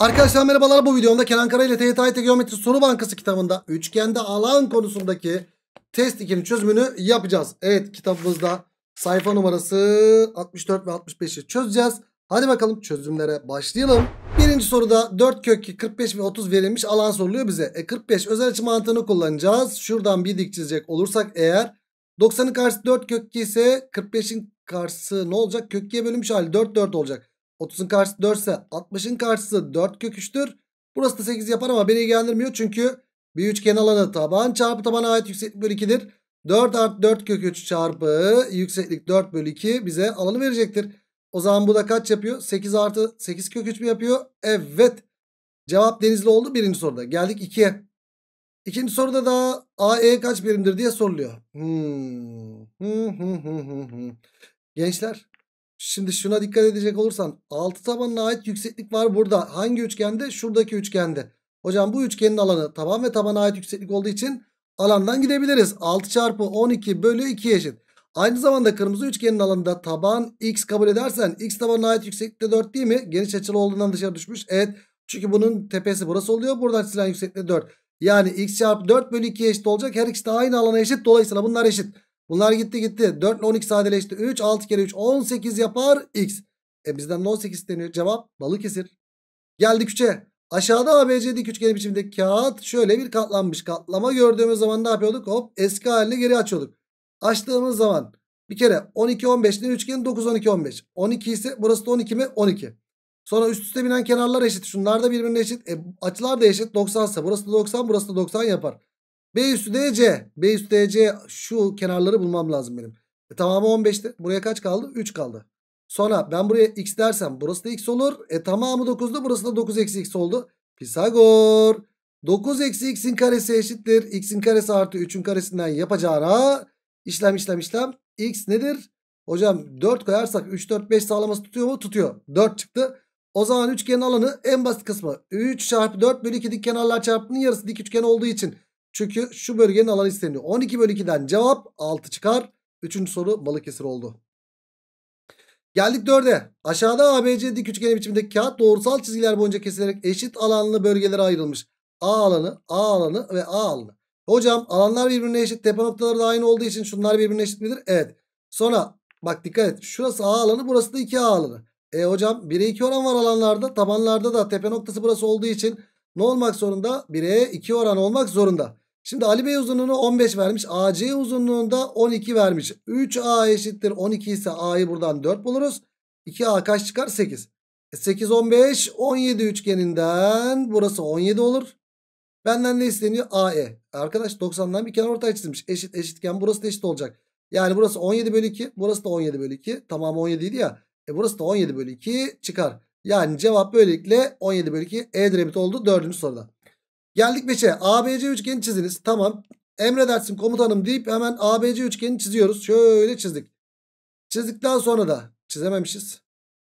Arkadaşlar merhabalar bu videomda Kenan Kara ile TYT Geometri Soru Bankası kitabında üçgende alan konusundaki test 2'nin çözümünü yapacağız. Evet kitabımızda sayfa numarası 64 ve 65'i çözeceğiz. Hadi bakalım çözümlere başlayalım. Birinci soruda 4 kök 45 ve 30 verilmiş alan soruluyor bize. E 45 özel açı mantığını kullanacağız. Şuradan bir dik çizecek olursak eğer 90'ın karşısı 4 kök 2 ise 45'in karşısı ne olacak? Kök 2'ye bölünmüş hali 4 4 olacak. 30'un karşısı 4 ise 60'ın karşısı 4 kök 3'tür. Burası da 8 yapar ama beni ilgilendirmiyor. Çünkü bir üçgen alanı taban çarpı tabana ait yükseklik bölü 2'dir. 4 artı 4 kök 3 çarpı yükseklik 4 bölü 2 bize alanı verecektir. O zaman bu da kaç yapıyor? 8 artı 8 kök 3 mü yapıyor? Evet. Cevap denizli oldu birinci soruda. Geldik 2'ye. İkinci soruda da AE kaç birimdir diye soruluyor. hmm. hmm, hmm, hmm Gençler Şimdi şuna dikkat edecek olursan 6 tabanına ait yükseklik var burada. Hangi üçgende? Şuradaki üçgende. Hocam bu üçgenin alanı taban ve tabana ait yükseklik olduğu için alandan gidebiliriz. 6 çarpı 12 bölü 2 eşit. Aynı zamanda kırmızı üçgenin alanında taban x kabul edersen x tabanına ait yükseklikte 4 değil mi? Geniş açılı olduğundan dışarı düşmüş. Evet. Çünkü bunun tepesi burası oluyor. Buradan çizilen yükseklikte 4. Yani x çarpı 4 bölü 2 eşit olacak. Her ikisi de aynı alana eşit. Dolayısıyla bunlar eşit. Bunlar gitti gitti. 4 ile 12 sadeleşti. 3 6 kere 3 18 yapar x. E bizden 18 deniyor Cevap Balıkesir. Geldik 3'e. Aşağıda ABC dik üçgen biçiminde kağıt şöyle bir katlanmış. Katlama gördüğümüz zaman ne yapıyorduk? Hop eski haline geri açıyorduk. Açtığımız zaman bir kere 12 15 ne üçgen 9 12 15. 12 ise burası da 12 mi? 12. Sonra üst üste binen kenarlar eşit. Şunlar da birbirine eşit. E, açılar da eşit. 90 ise burası da 90 burası da 90 yapar. B üstü DC. B üstü DC şu kenarları bulmam lazım benim. E, tamamı 15'te Buraya kaç kaldı? 3 kaldı. Sonra ben buraya x dersem burası da x olur. E tamamı 9'da, Burası da 9 eksi x oldu. Pisagor. 9 eksi x'in karesi eşittir. x'in karesi artı 3'ün karesinden yapacağına işlem işlem işlem. x nedir? Hocam 4 koyarsak 3 4 5 sağlaması tutuyor mu? Tutuyor. 4 çıktı. O zaman üçgenin alanı en basit kısmı. 3 çarpı 4 bölü 2 dik kenarlar çarpımının yarısı dik üçgen olduğu için çünkü şu bölgenin alanı isteniyor. 12 bölü 2'den cevap 6 çıkar. Üçüncü soru Balıkesir oldu. Geldik 4'e. Aşağıda ABC dik üçgen biçimindeki kağıt doğrusal çizgiler boyunca kesilerek eşit alanlı bölgelere ayrılmış. A alanı, A alanı ve A alanı. Hocam alanlar birbirine eşit. Tepe noktaları da aynı olduğu için şunlar birbirine eşit midir? Evet. Sonra bak dikkat et. Şurası A alanı burası da 2 A alanı. E hocam 1'e 2 oran var alanlarda. Tabanlarda da tepe noktası burası olduğu için ne olmak zorunda? 1'e 2 oran olmak zorunda. Şimdi Ali Bey uzunluğunu 15 vermiş. AC uzunluğunda 12 vermiş. 3A eşittir 12 ise A'yı buradan 4 buluruz. 2A kaç çıkar? 8. 8, 15, 17 üçgeninden burası 17 olur. Benden ne isteniyor? AE. Arkadaş 90'dan bir kenar ortaya çizmiş. Eşit eşitken burası da eşit olacak. Yani burası 17 bölü 2. Burası da 17 bölü 2. Tamam 17 idi ya. E burası da 17 bölü 2 çıkar. Yani cevap böylelikle 17 bölü 2 E diremit oldu dördüncü soruda. Geldik 5'e. ABC üçgeni çiziniz. Tamam. Emredersin komutanım deyip hemen ABC üçgeni çiziyoruz. Şöyle çizdik. Çizdikten sonra da çizememişiz.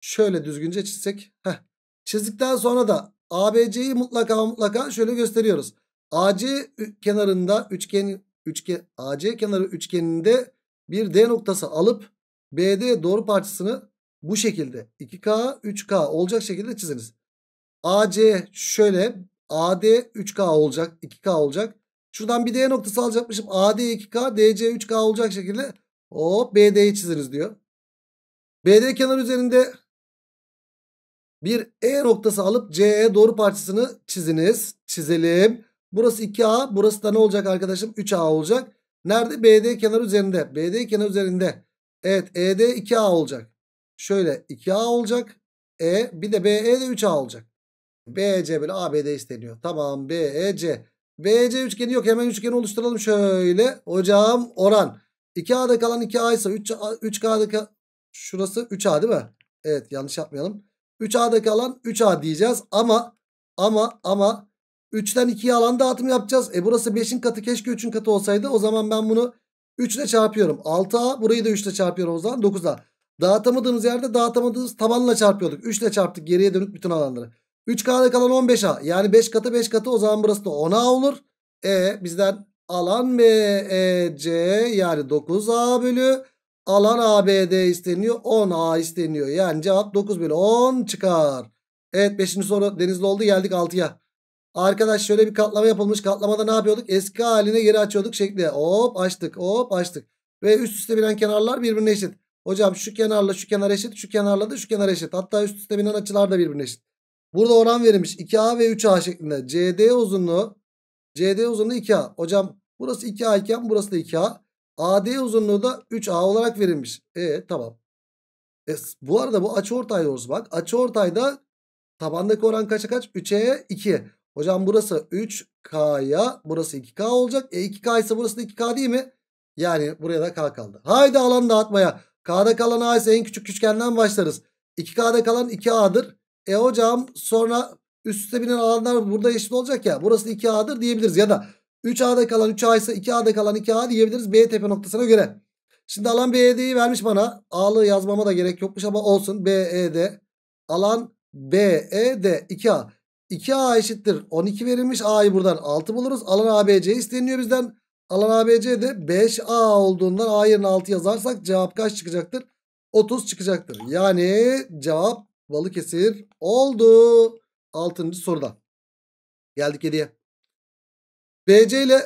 Şöyle düzgünce çizsek. Heh. Çizdikten sonra da ABC'yi mutlaka mutlaka şöyle gösteriyoruz. AC kenarında üçgen üçgen AC kenarı üçgeninde bir D noktası alıp BD doğru parçasını bu şekilde 2K 3K olacak şekilde çiziniz. AC şöyle AD 3K olacak. 2K olacak. Şuradan bir D noktası alacakmışım. AD 2K, DC 3K olacak şekilde hop BD'yi çiziniz diyor. BD kenar üzerinde bir E noktası alıp CE doğru parçasını çiziniz. Çizelim. Burası 2A. Burası da ne olacak arkadaşım? 3A olacak. Nerede? BD kenar üzerinde. BD kenar üzerinde. Evet. ED 2A olacak. Şöyle 2A olacak. E bir de BE de 3A olacak. BC bölü ABD isteniyor. Tamam BEC. BC üçgeni yok. Hemen üçgeni oluşturalım şöyle. Hocam oran. 2A'da kalan 2A ise 3, 3K'da şurası 3A değil mi? Evet yanlış yapmayalım. 3A'da kalan 3A diyeceğiz. Ama ama ama 3'ten 2'ye alan dağıtım yapacağız. E burası 5'in katı keşke 3'ün katı olsaydı. O zaman ben bunu 3 ile çarpıyorum. 6A burayı da 3 ile çarpıyorum o zaman 9A. Dağıtamadığımız yerde dağıtamadığımız tabanla çarpıyorduk. 3 ile çarptık geriye dönük bütün alanları. 3K'da kalan 15A. Yani 5 katı 5 katı o zaman burası da 10A olur. E bizden alan BEC yani 9A bölü alan ABD isteniyor. 10A isteniyor. Yani cevap 9 bölü 10 çıkar. Evet 5. soru denizli oldu geldik 6'ya. Arkadaş şöyle bir katlama yapılmış. Katlamada ne yapıyorduk? Eski haline geri açıyorduk şekli. Hop açtık hop açtık. Ve üst üste binen kenarlar birbirine eşit. Hocam şu kenarla şu kenar eşit. Şu kenarla da şu kenar eşit. Hatta üst üste binen açılar da birbirine eşit. Burada oran verilmiş 2A ve 3A şeklinde. CD uzunluğu CD uzunluğu 2A. Hocam burası 2A iken burası da 2A. AD uzunluğu da 3A olarak verilmiş. E tamam. E, bu arada bu açı ortay doğrusu bak. Açı ortayda tabandaki oran kaça kaç? 3E'ye 2. Hocam burası 3K'ya burası 2K olacak. E 2K ise burası da 2K değil mi? Yani buraya da K kaldı. Haydi alan dağıtmaya. K'da kalan A ise en küçük üçgenden başlarız. 2K'da kalan 2A'dır. E hocam sonra üstte binen alanlar burada eşit olacak ya. Burası 2A'dır diyebiliriz. Ya da 3A'da kalan 3A ise 2A'da kalan 2A diyebiliriz B tepe noktasına göre. Şimdi alan BED'yi vermiş bana. A'lı yazmama da gerek yokmuş ama olsun. BED. Alan BED 2A. 2A eşittir. 12 verilmiş. A'yı buradan 6 buluruz. Alan ABC isteniyor bizden. Alan ABC de 5A olduğundan A yerine 6 yazarsak cevap kaç çıkacaktır? 30 çıkacaktır. Yani cevap Balıkesir oldu. altıncı soruda. Geldik 7'ye. BC ile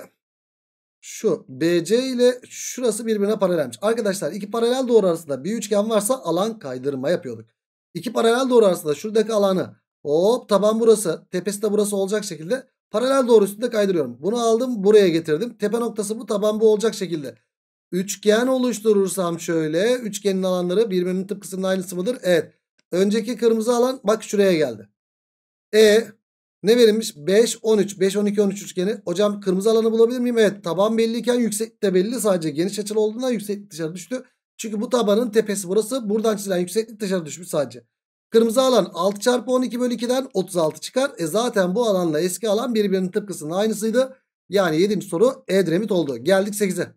şu BC ile şurası birbirine paralelmiş. Arkadaşlar iki paralel doğru arasında bir üçgen varsa alan kaydırma yapıyorduk. İki paralel doğru arasında şuradaki alanı hop taban burası tepesi de burası olacak şekilde paralel doğru üstünde kaydırıyorum. Bunu aldım buraya getirdim. Tepe noktası bu taban bu olacak şekilde. Üçgen oluşturursam şöyle üçgenin alanları birbirinin tıpkısının aynısı mıdır? Evet. Önceki kırmızı alan bak şuraya geldi. E ne verilmiş? 5, 13, 5, 12, 13 üçgeni. Hocam kırmızı alanı bulabilir miyim? Evet taban belliyken yükseklik de belli. Sadece geniş açılı olduğundan yükseklik dışarı düştü. Çünkü bu tabanın tepesi burası. Buradan çizilen yükseklik dışarı düşmüş sadece. Kırmızı alan 6 çarpı 12 bölü 2'den 36 çıkar. E zaten bu alanla eski alan birbirinin tıpkısının aynısıydı. Yani 7. soru E Edremit oldu. Geldik 8'e.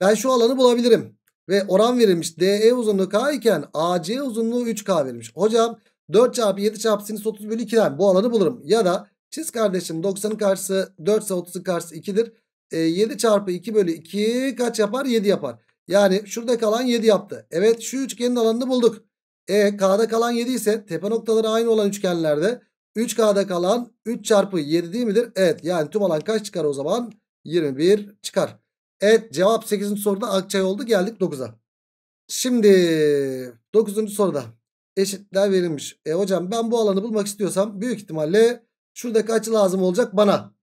Ben şu alanı bulabilirim. Ve oran verilmiş. DE uzunluğu K iken AC uzunluğu 3K verilmiş. Hocam 4 çarpı 7 çarpı sinüs 30 bölü 2'den bu alanı bulurum. Ya da çiz kardeşim 90'ın karşısı 4 ise 30'ın karşısı 2'dir. E, 7 çarpı 2 bölü 2 kaç yapar? 7 yapar. Yani şurada kalan 7 yaptı. Evet şu üçgenin alanını bulduk. E K'da kalan 7 ise tepe noktaları aynı olan üçgenlerde 3K'da kalan 3 çarpı 7 değil midir? Evet yani tüm alan kaç çıkar o zaman? 21 çıkar. Evet cevap 8. soruda Akçay oldu geldik 9'a. Şimdi 9. soruda eşitler verilmiş. E hocam ben bu alanı bulmak istiyorsam büyük ihtimalle şuradaki açı lazım olacak bana.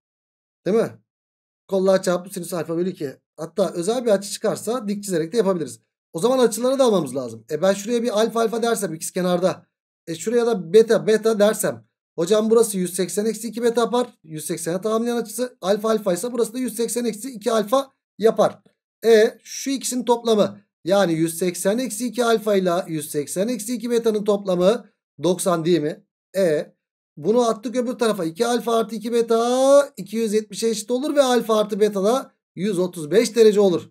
Değil mi? Kollar çarpı sinüs alfa bölü 2. Hatta özel bir açı çıkarsa dik çizerek de yapabiliriz. O zaman açıları da almamız lazım. E ben şuraya bir alfa alfa dersem ikiz kenarda. E şuraya da beta beta dersem. Hocam burası 180 eksi 2 beta yapar. 180'e tamamlayan açısı. Alfa alfa ise burası da 180 eksi 2 alfa yapar. E şu ikisinin toplamı yani 180 eksi 2 alfa ile 180 eksi 2 betanın toplamı 90 değil mi? E bunu attık öbür tarafa 2 alfa artı 2 beta 270'e eşit olur ve alfa artı beta da 135 derece olur.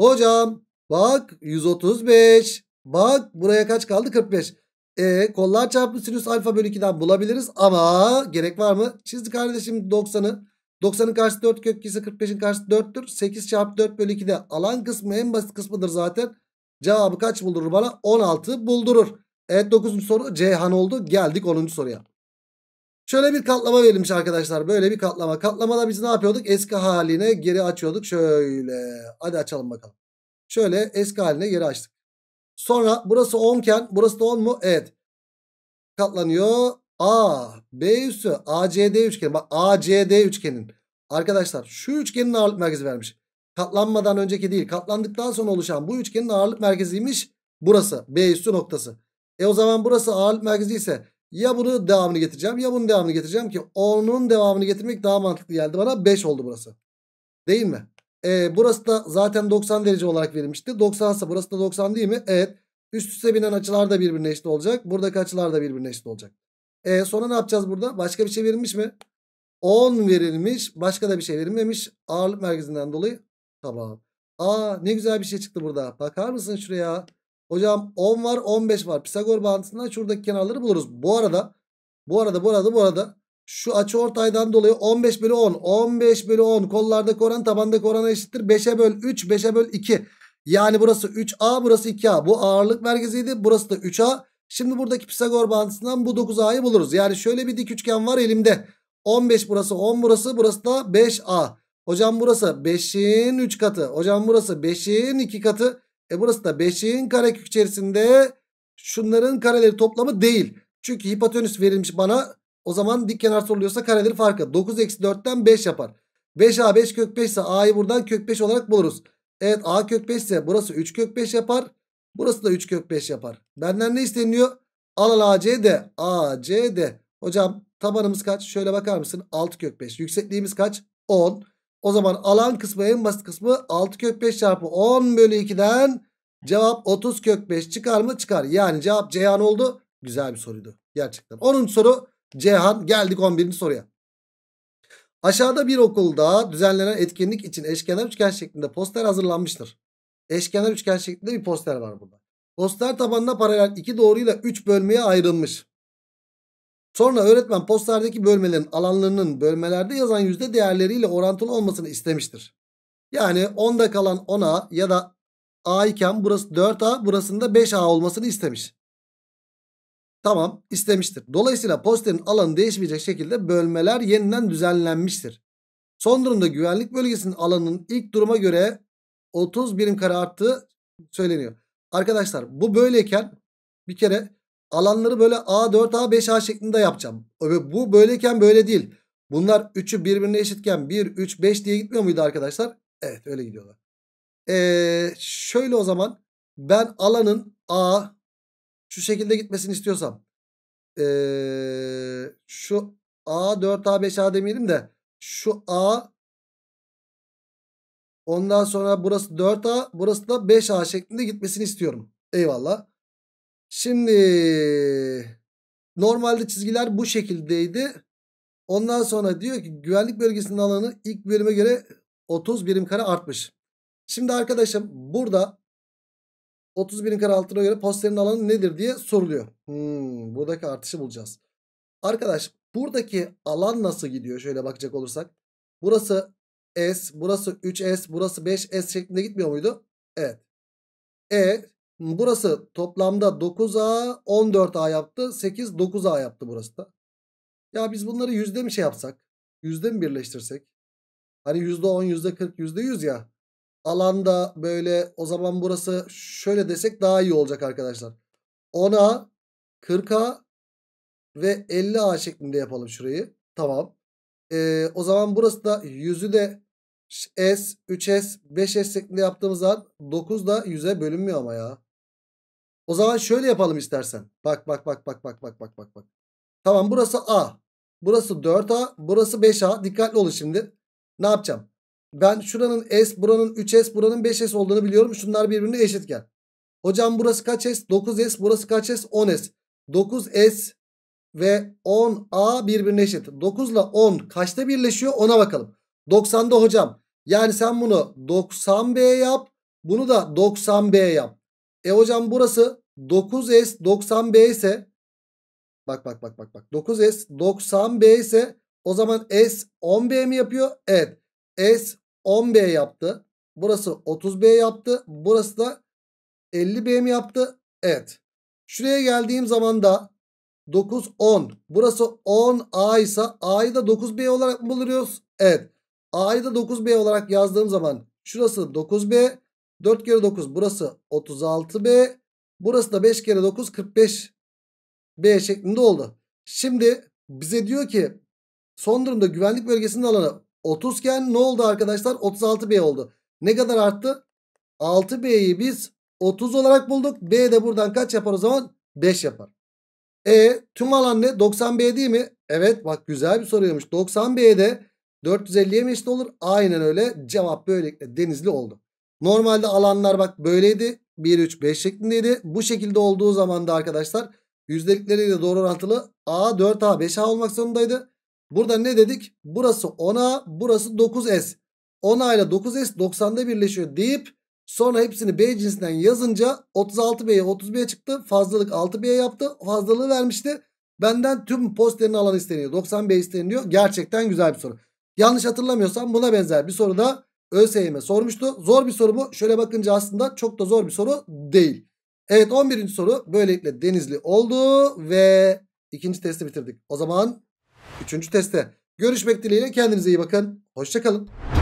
Hocam bak 135 bak buraya kaç kaldı 45. E kollar çarpı sinüs alfa bölü 2'den bulabiliriz ama gerek var mı? Çizdi kardeşim 90'ı. 90'ın karşısı 4 kök 2 ise 45'in karşısı 4'tür. 8 çarpı 4 bölü 2 de alan kısmı en basit kısmıdır zaten. Cevabı kaç buldurur bana? 16 buldurur. Evet 9. soru Ceyhan oldu. Geldik 10. soruya. Şöyle bir katlama verilmiş arkadaşlar. Böyle bir katlama. Katlamada biz ne yapıyorduk? Eski haline geri açıyorduk. Şöyle. Hadi açalım bakalım. Şöyle eski haline geri açtık. Sonra burası 10 iken burası da 10 mu? Evet. Katlanıyor. A, B üssü ACD üçgeni. Bak ACD üçgenin. Arkadaşlar şu üçgenin ağırlık merkezi vermiş. Katlanmadan önceki değil katlandıktan sonra oluşan bu üçgenin ağırlık merkeziymiş. Burası B üstü noktası. E o zaman burası ağırlık merkezi ise ya bunu devamını getireceğim ya bunun devamını getireceğim ki onun devamını getirmek daha mantıklı geldi bana. 5 oldu burası. Değil mi? E, burası da zaten 90 derece olarak verilmişti. 90 ise burası da 90 değil mi? Evet. Üst üste binen açılar da birbirine eşit olacak. Buradaki açılar da birbirine eşit olacak. E sonra ne yapacağız burada? Başka bir şey verilmiş mi? 10 verilmiş. Başka da bir şey verilmemiş. Ağırlık merkezinden dolayı. Tamam. Aa ne güzel bir şey çıktı burada. Bakar mısın şuraya? Hocam 10 var 15 var. Pisagor bağıntısından şuradaki kenarları buluruz. Bu arada bu arada bu arada bu arada şu açı ortaydan dolayı 15 bölü 10 15 bölü 10 kollardaki oran tabandaki orana eşittir. 5'e böl 3 5'e böl 2. Yani burası 3A burası 2A. Bu ağırlık merkeziydi. Burası da 3A. Şimdi buradaki Pisagor bağıntısından bu 9a'yı buluruz. Yani şöyle bir dik üçgen var elimde. 15 burası 10 burası burası da 5a. Hocam burası 5'in 3 katı. Hocam burası 5'in 2 katı. E burası da 5'in karekök içerisinde şunların kareleri toplamı değil. Çünkü hipotenüs verilmiş bana. O zaman dik kenar soruluyorsa kareleri farkı. 9 eksi 4'ten 5 yapar. 5a 5 kök 5 ise a'yı buradan kök 5 olarak buluruz. Evet a kök 5 ise burası 3 kök 5 yapar. Burası da 3 kök 5 yapar. Benden ne isteniyor? Al al ACD. ACD. Hocam tabanımız kaç? Şöyle bakar mısın? 6 kök 5. Yüksekliğimiz kaç? 10. O zaman alan kısmı en basit kısmı 6 kök 5 çarpı 10 bölü 2'den cevap 30 kök 5 çıkar mı? Çıkar. Yani cevap Ceyhan oldu. Güzel bir soruydu. Gerçekten. 10. soru Ceyhan. Geldik 11. soruya. Aşağıda bir okulda düzenlenen etkinlik için eşkenar üçgen şeklinde poster hazırlanmıştır. Eşkenar üçgen şeklinde bir poster var burada. Poster tabanına paralel iki doğruyla 3 bölmeye ayrılmış. Sonra öğretmen posterdeki bölmelerin alanlarının bölmelerde yazan yüzde değerleriyle orantılı olmasını istemiştir. Yani 10'da kalan 10 ya da A iken burası 4A burasında 5A olmasını istemiş. Tamam istemiştir. Dolayısıyla posterin alanı değişmeyecek şekilde bölmeler yeniden düzenlenmiştir. Son durumda güvenlik bölgesinin alanının ilk duruma göre 30 birim kare arttığı söyleniyor. Arkadaşlar bu böyleyken bir kere alanları böyle A4, A5, A şeklinde yapacağım. Bu böyleyken böyle değil. Bunlar 3'ü birbirine eşitken 1, 3, 5 diye gitmiyor muydu arkadaşlar? Evet öyle gidiyorlar. Ee, şöyle o zaman ben alanın A şu şekilde gitmesini istiyorsam ee, şu A4, A5, A demeyelim de şu A Ondan sonra burası 4A burası da 5A şeklinde gitmesini istiyorum. Eyvallah. Şimdi normalde çizgiler bu şekildeydi. Ondan sonra diyor ki güvenlik bölgesinin alanı ilk bölüme göre 30 birim kare artmış. Şimdi arkadaşım burada 30 birim kare altına göre posterin alanı nedir diye soruluyor. Hmm, buradaki artışı bulacağız. Arkadaş buradaki alan nasıl gidiyor şöyle bakacak olursak. Burası S, burası 3S, burası 5S şeklinde gitmiyor muydu? Evet. E burası toplamda 9A, 14A yaptı. 8, 9A yaptı burası da. Ya biz bunları yüzde mi şey yapsak? Yüzde mi birleştirsek? Hani yüzde 10, yüzde 40, yüzde 100 ya. Alanda böyle o zaman burası şöyle desek daha iyi olacak arkadaşlar. 10A, 40A ve 50A şeklinde yapalım şurayı. Tamam. Ee, o zaman burası da 100'ü de S, 3S, 5S şeklinde yaptığımız zaman 9 da 100'e bölünmüyor ama ya. O zaman şöyle yapalım istersen. Bak bak bak bak bak bak bak bak bak. Tamam burası A. Burası 4A. Burası 5A. Dikkatli olun şimdi. Ne yapacağım? Ben şuranın S, buranın 3S, buranın 5S olduğunu biliyorum. Şunlar birbirine eşitken. Hocam burası kaç S? 9S. Burası kaç S? 10S. 9S ve 10A birbirine eşit. 9 ile 10 kaçta birleşiyor ona bakalım. 90'da hocam yani sen bunu 90B yap. Bunu da 90B yap. E hocam burası 9S 90B ise bak bak bak bak bak 9S 90B ise o zaman S 10B mi yapıyor? Evet. S 10B yaptı. Burası 30B yaptı. Burası da 50B mi yaptı? Evet. Şuraya geldiğim zaman da 9 10. Burası 10A ise A'yı da 9B olarak mı buluyoruz? Evet. A'yı da 9B olarak yazdığım zaman şurası 9B. 4 kere 9 burası 36B. Burası da 5 kere 9 45B şeklinde oldu. Şimdi bize diyor ki son durumda güvenlik bölgesinin alanı 30 iken ne oldu arkadaşlar? 36B oldu. Ne kadar arttı? 6B'yi biz 30 olarak bulduk. B de buradan kaç yapar o zaman? 5 yapar. E tüm alan ne? 90B değil mi? Evet bak güzel bir soruymuş. 90B'de 450'ye mi eşit olur? Aynen öyle. Cevap böylelikle denizli oldu. Normalde alanlar bak böyleydi. 1, 3, 5 şeklindeydi. Bu şekilde olduğu zaman da arkadaşlar yüzdelikleriyle doğru orantılı A, 4A, 5A olmak zorundaydı. Burada ne dedik? Burası 10A, burası 9S. 10A ile 9S 90'da birleşiyor deyip sonra hepsini B cinsinden yazınca 36B'ye 30B çıktı. Fazlalık 6B yaptı. Fazlalığı vermişti. Benden tüm posterin alanı isteniyor. 90B isteniyor. Gerçekten güzel bir soru. Yanlış hatırlamıyorsam buna benzer bir soruda ÖSYM sormuştu. Zor bir soru mu? Şöyle bakınca aslında çok da zor bir soru değil. Evet 11. soru böylelikle Denizli oldu ve ikinci testi bitirdik. O zaman üçüncü teste görüşmek dileğiyle kendinize iyi bakın. Hoşçakalın.